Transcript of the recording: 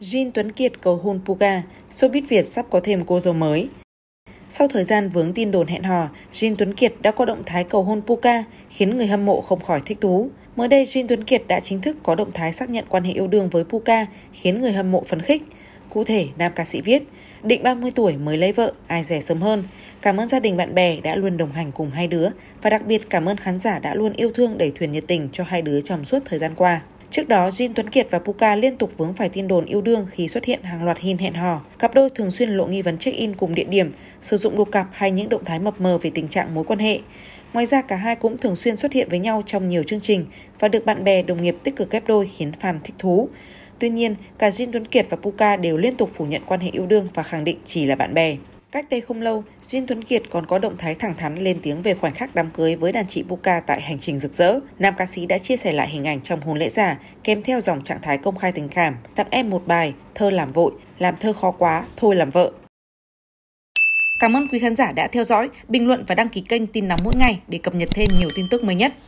Jin Tuấn Kiệt cầu hôn Puga, showbiz Việt sắp có thêm cô dâu mới. Sau thời gian vướng tin đồn hẹn hò, Jin Tuấn Kiệt đã có động thái cầu hôn Puka, khiến người hâm mộ không khỏi thích thú. Mới đây, Jin Tuấn Kiệt đã chính thức có động thái xác nhận quan hệ yêu đương với Puka, khiến người hâm mộ phấn khích. Cụ thể, nam ca sĩ viết, định 30 tuổi mới lấy vợ, ai rẻ sớm hơn. Cảm ơn gia đình bạn bè đã luôn đồng hành cùng hai đứa, và đặc biệt cảm ơn khán giả đã luôn yêu thương đẩy thuyền nhiệt tình cho hai đứa trong suốt thời gian qua. Trước đó, Jin Tuấn Kiệt và Puka liên tục vướng phải tin đồn yêu đương khi xuất hiện hàng loạt hình hẹn hò. Cặp đôi thường xuyên lộ nghi vấn check-in cùng địa điểm, sử dụng đồ cặp hay những động thái mập mờ về tình trạng mối quan hệ. Ngoài ra, cả hai cũng thường xuyên xuất hiện với nhau trong nhiều chương trình và được bạn bè, đồng nghiệp tích cực ghép đôi khiến fan thích thú. Tuy nhiên, cả Jin Tuấn Kiệt và Puka đều liên tục phủ nhận quan hệ yêu đương và khẳng định chỉ là bạn bè. Cách đây không lâu, Jin Tuấn Kiệt còn có động thái thẳng thắn lên tiếng về khoảnh khắc đám cưới với đàn chị Buka tại Hành trình rực rỡ. Nam ca sĩ đã chia sẻ lại hình ảnh trong hôn lễ giả, kèm theo dòng trạng thái công khai tình cảm, tặng em một bài, thơ làm vội, làm thơ khó quá, thôi làm vợ. Cảm ơn quý khán giả đã theo dõi, bình luận và đăng ký kênh tin nóng mỗi ngày để cập nhật thêm nhiều tin tức mới nhất.